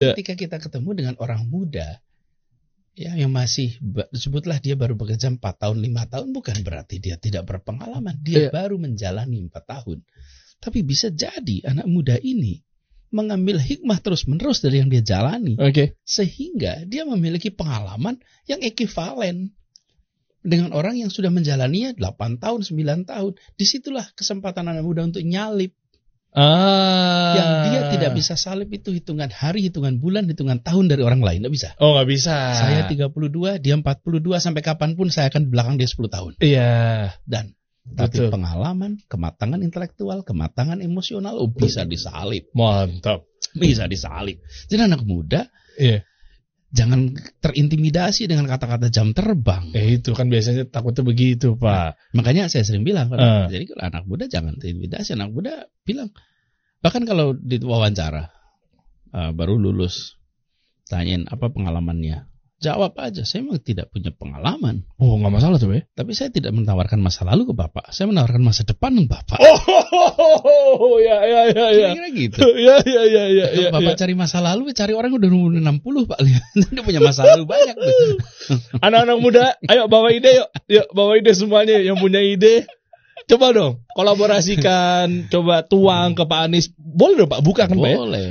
Ya. ketika kita ketemu dengan orang muda ya yang masih sebutlah dia baru bekerja empat tahun lima tahun bukan berarti dia tidak berpengalaman dia yeah. baru menjalani empat tahun tapi bisa jadi anak muda ini mengambil hikmah terus-menerus dari yang dia jalani okay. sehingga dia memiliki pengalaman yang ekivalen dengan orang yang sudah menjalaninya 8 tahun, 9 tahun. Disitulah kesempatan anak muda untuk nyalip. Ah. Yang dia tidak bisa salib itu hitungan hari, hitungan bulan, hitungan tahun dari orang lain. Tidak bisa. Oh, nggak bisa. Saya 32, dia 42, sampai kapanpun saya akan belakang dia 10 tahun. Iya. Dan tapi Betul. pengalaman, kematangan intelektual, kematangan emosional oh, bisa disalib. Mantap. Bisa disalib. Jadi anak muda, iya. Jangan terintimidasi dengan kata-kata jam terbang. Eh itu kan biasanya takutnya begitu, Pak. Nah, makanya saya sering bilang, uh. jadi kalau anak muda jangan terintimidasi. Anak muda bilang, Bahkan kalau di wawancara uh, eh, baru lulus tanyain apa pengalamannya. Jawab aja, saya memang tidak punya pengalaman. Oh, nggak masalah tuh ya. Tapi saya tidak menawarkan masa lalu ke Bapak. Saya menawarkan masa depan ke Bapak. Oh, ya, ya, ya, ya. kira gitu. ya, ya, ya, ya, ya Bapak ya. cari masa lalu, cari orang udah umur 60, Pak. Dia punya masa lalu banyak. Anak-anak muda, ayo bawa ide yuk. Yuk, bawa ide semuanya yang punya ide. Coba dong kolaborasikan, coba tuang ke Pak Anies. Boleh dong Pak, buka kan Pak ya?